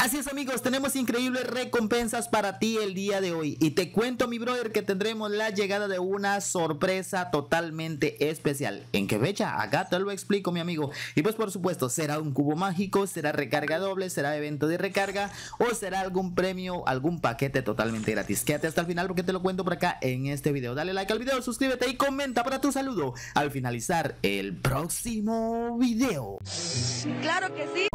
Así es amigos, tenemos increíbles recompensas para ti el día de hoy. Y te cuento mi brother que tendremos la llegada de una sorpresa totalmente especial. ¿En qué fecha? Acá te lo explico mi amigo. Y pues por supuesto, será un cubo mágico, será recarga doble, será evento de recarga o será algún premio, algún paquete totalmente gratis. Quédate hasta el final porque te lo cuento por acá en este video. Dale like al video, suscríbete y comenta para tu saludo al finalizar el próximo video. Claro que sí.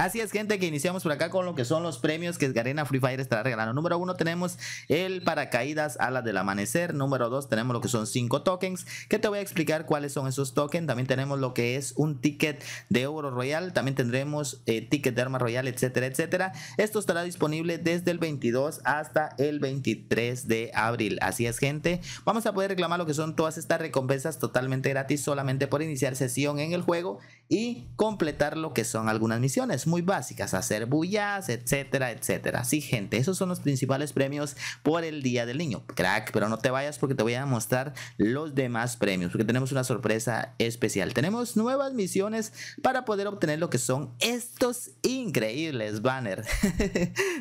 Así es, gente, que iniciamos por acá con lo que son los premios que Garena Free Fire estará regalando. Número uno tenemos el paracaídas Alas del Amanecer. Número dos tenemos lo que son cinco tokens, que te voy a explicar cuáles son esos tokens. También tenemos lo que es un ticket de oro royal. También tendremos eh, ticket de arma royal, etcétera, etcétera. Esto estará disponible desde el 22 hasta el 23 de abril. Así es, gente. Vamos a poder reclamar lo que son todas estas recompensas totalmente gratis solamente por iniciar sesión en el juego y completar lo que son algunas misiones muy básicas, hacer bullas, etcétera, etcétera. Sí, gente, esos son los principales premios por el Día del Niño. Crack, pero no te vayas porque te voy a mostrar los demás premios, porque tenemos una sorpresa especial. Tenemos nuevas misiones para poder obtener lo que son estos increíbles banners.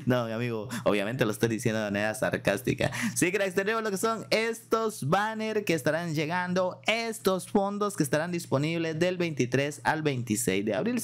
no, mi amigo, obviamente lo estoy diciendo de manera sarcástica. Sí, crack, tenemos lo que son estos banners que estarán llegando, estos fondos que estarán disponibles del 23 al 26 de abril,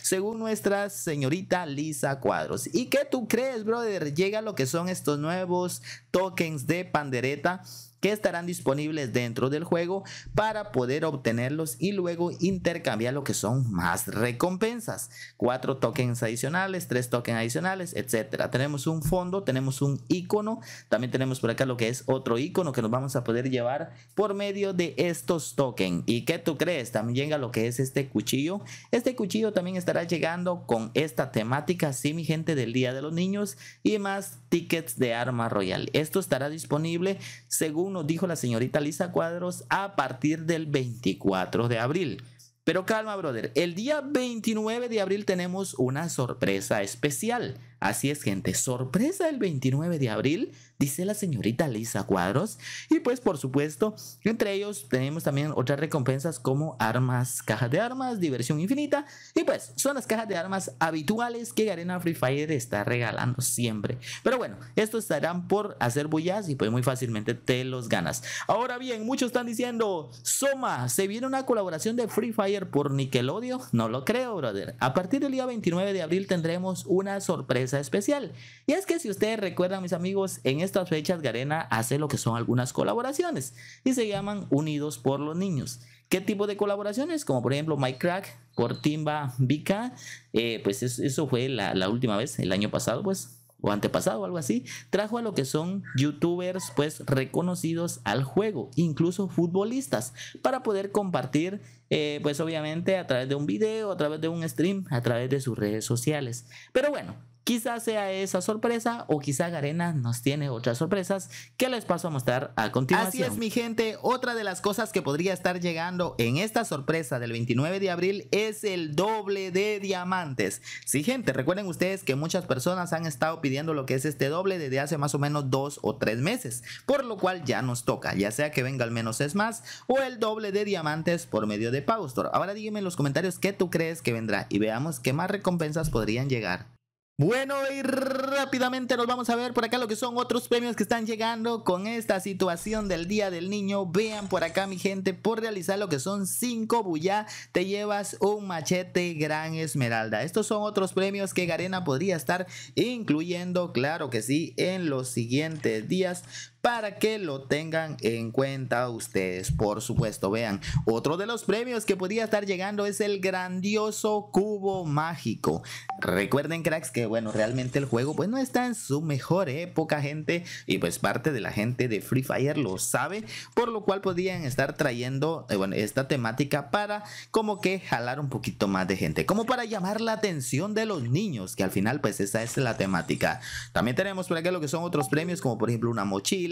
según nuestra señorita Lisa Cuadros. ¿Y qué tú crees, brother? Llega lo que son estos nuevos tokens de pandereta que estarán disponibles dentro del juego para poder obtenerlos y luego intercambiar lo que son más recompensas. Cuatro tokens adicionales, tres tokens adicionales, etcétera. Tenemos un fondo, tenemos un icono, también tenemos por acá lo que es otro icono que nos vamos a poder llevar por medio de estos tokens. ¿Y qué tú crees? También llega lo que es este cuchillo. Este cuchillo también estará llegando con esta temática, sí mi gente, del Día de los Niños y más tickets de arma royal. Esto estará disponible según nos dijo la señorita Lisa Cuadros, a partir del 24 de abril. Pero calma, brother. El día 29 de abril tenemos una sorpresa especial. Así es, gente. Sorpresa el 29 de abril dice la señorita Lisa Cuadros. Y pues por supuesto, entre ellos tenemos también otras recompensas como armas, cajas de armas, diversión infinita. Y pues son las cajas de armas habituales que Arena Free Fire está regalando siempre. Pero bueno, estos estarán por hacer bullas y pues muy fácilmente te los ganas. Ahora bien, muchos están diciendo, Soma, ¿se viene una colaboración de Free Fire por Nickelodeon? No lo creo, brother. A partir del día 29 de abril tendremos una sorpresa especial. Y es que si ustedes recuerdan, mis amigos, en este estas fechas, Garena hace lo que son algunas colaboraciones y se llaman Unidos por los Niños. ¿Qué tipo de colaboraciones? Como por ejemplo Mike Crack, Cortimba, Vika. Eh, pues eso, fue la, última vez, el año pasado, pues o antepasado algo así, trajo a lo que son youtubers pues reconocidos al juego, incluso futbolistas, para poder compartir eh, pues obviamente a través de un video, a través de un stream, a través de sus redes sociales. Pero bueno, Quizás sea esa sorpresa o quizá Garena nos tiene otras sorpresas que les paso a mostrar a continuación. Así es mi gente, otra de las cosas que podría estar llegando en esta sorpresa del 29 de abril es el doble de diamantes. Sí gente, recuerden ustedes que muchas personas han estado pidiendo lo que es este doble desde hace más o menos dos o tres meses, por lo cual ya nos toca, ya sea que venga al menos es más o el doble de diamantes por medio de Pagostor. Ahora dígame en los comentarios qué tú crees que vendrá y veamos qué más recompensas podrían llegar. Bueno, y rápidamente nos vamos a ver por acá lo que son otros premios que están llegando con esta situación del Día del Niño. Vean por acá, mi gente, por realizar lo que son cinco bulla, te llevas un machete gran esmeralda. Estos son otros premios que Garena podría estar incluyendo, claro que sí, en los siguientes días para que lo tengan en cuenta ustedes. Por supuesto, vean, otro de los premios que podría estar llegando es el grandioso cubo mágico. Recuerden, cracks, que bueno, realmente el juego pues no está en su mejor época, gente, y pues parte de la gente de Free Fire lo sabe, por lo cual podrían estar trayendo eh, bueno, esta temática para como que jalar un poquito más de gente, como para llamar la atención de los niños, que al final pues esa es la temática. También tenemos por acá lo que son otros premios, como por ejemplo una mochila,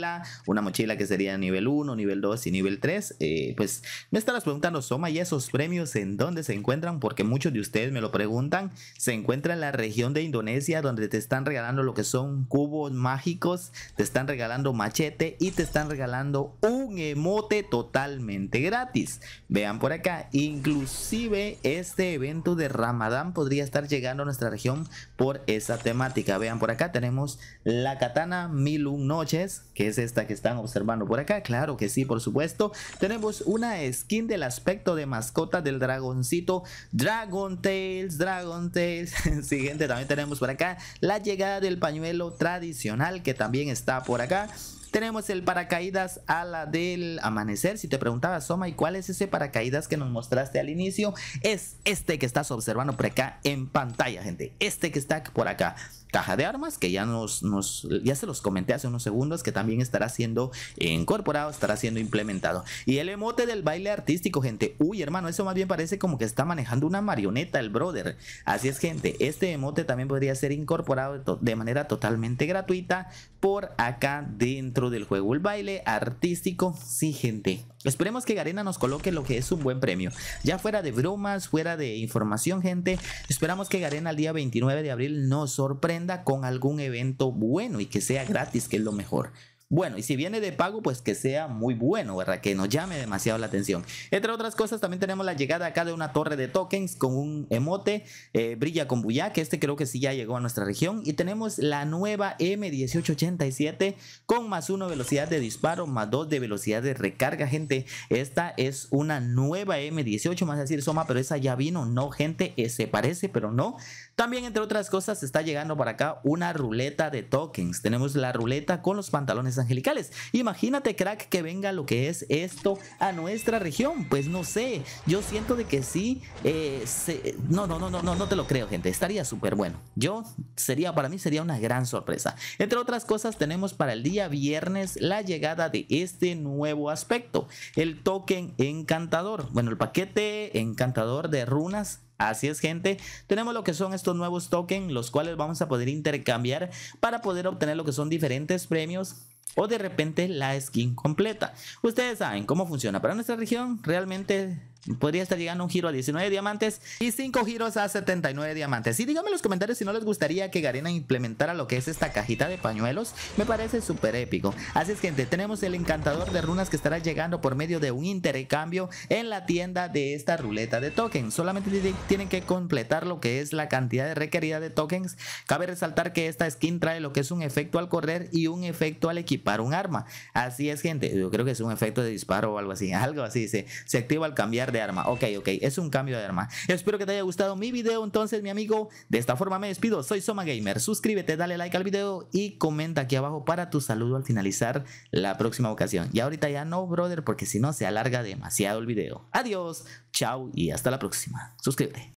una mochila que sería nivel 1, nivel 2 y nivel 3. Eh, pues me estarás preguntando, Soma, ¿y esos premios en dónde se encuentran? Porque muchos de ustedes me lo preguntan. Se encuentra en la región de Indonesia donde te están regalando lo que son cubos mágicos, te están regalando machete y te están regalando un emote totalmente gratis. Vean por acá, inclusive este evento de Ramadán podría estar llegando a nuestra región por esa temática. Vean por acá, tenemos la katana Mil Noches, que es esta que están observando por acá. Claro que sí, por supuesto. Tenemos una skin del aspecto de mascota del dragoncito Dragon tails Dragon Tails. Siguiente, también tenemos por acá la llegada del pañuelo tradicional que también está por acá. Tenemos el paracaídas a la del amanecer. Si te preguntaba, Soma, ¿y cuál es ese paracaídas que nos mostraste al inicio? Es este que estás observando por acá en pantalla, gente. Este que está por acá caja de armas que ya nos, ya se los comenté hace unos segundos que también estará siendo incorporado, estará siendo implementado. Y el emote del baile artístico, gente. Uy, hermano, eso más bien parece como que está manejando una marioneta el brother. Así es, gente, este emote también podría ser incorporado de manera totalmente gratuita por acá dentro del juego. El baile artístico, sí gente. Esperemos que Garena nos coloque lo que es un buen premio. Ya fuera de bromas, fuera de información gente, esperamos que Garena el día 29 de abril nos sorprenda con algún evento bueno y que sea gratis, que es lo mejor bueno. Y si viene de pago, pues que sea muy bueno, ¿verdad? Que no llame demasiado la atención. Entre otras cosas, también tenemos la llegada acá de una torre de tokens con un emote, eh, brilla con bulla, que este creo que sí ya llegó a nuestra región. Y tenemos la nueva M1887 con más 1 velocidad de disparo, más 2 de velocidad de recarga, gente. Esta es una nueva M18, más decir Soma, pero esa ya vino, no, gente, ese eh, parece, pero no. También, entre otras cosas, está llegando para acá una ruleta de tokens. Tenemos la ruleta con los pantalones angelicales. Imagínate, crack, que venga lo que es esto a nuestra región. Pues no sé, yo siento de que sí. Eh, no, no, no, no, no, no te lo creo, gente. Estaría súper bueno. Yo sería, para mí sería una gran sorpresa. Entre otras cosas, tenemos para el día viernes la llegada de este nuevo aspecto, el token encantador. Bueno, el paquete encantador de runas Así es, gente. Tenemos lo que son estos nuevos tokens, los cuales vamos a poder intercambiar para poder obtener lo que son diferentes premios o de repente la skin completa. Ustedes saben cómo funciona. Para nuestra región realmente podría estar llegando un giro a 19 diamantes y 5 giros a 79 diamantes. Y díganme en los comentarios si no les gustaría que Garena implementara lo que es esta cajita de pañuelos. Me parece súper épico. Así es gente, tenemos el encantador de runas que estará llegando por medio de un intercambio en la tienda de esta ruleta de tokens. Solamente tienen que completar lo que es la cantidad requerida de tokens. Cabe resaltar que esta skin trae lo que es un efecto al correr y un efecto al equipar un arma. Así es gente, yo creo que es un efecto de disparo o algo así. Algo así, se, se activa al cambiar de arma. Ok, ok, es un cambio de arma. Espero que te haya gustado mi video, entonces mi amigo. De esta forma me despido, soy Soma Gamer. Suscríbete, dale like al video y comenta aquí abajo para tu saludo al finalizar la próxima ocasión. Y ahorita ya no, brother, porque si no se alarga demasiado el video. Adiós, chao y hasta la próxima. Suscríbete.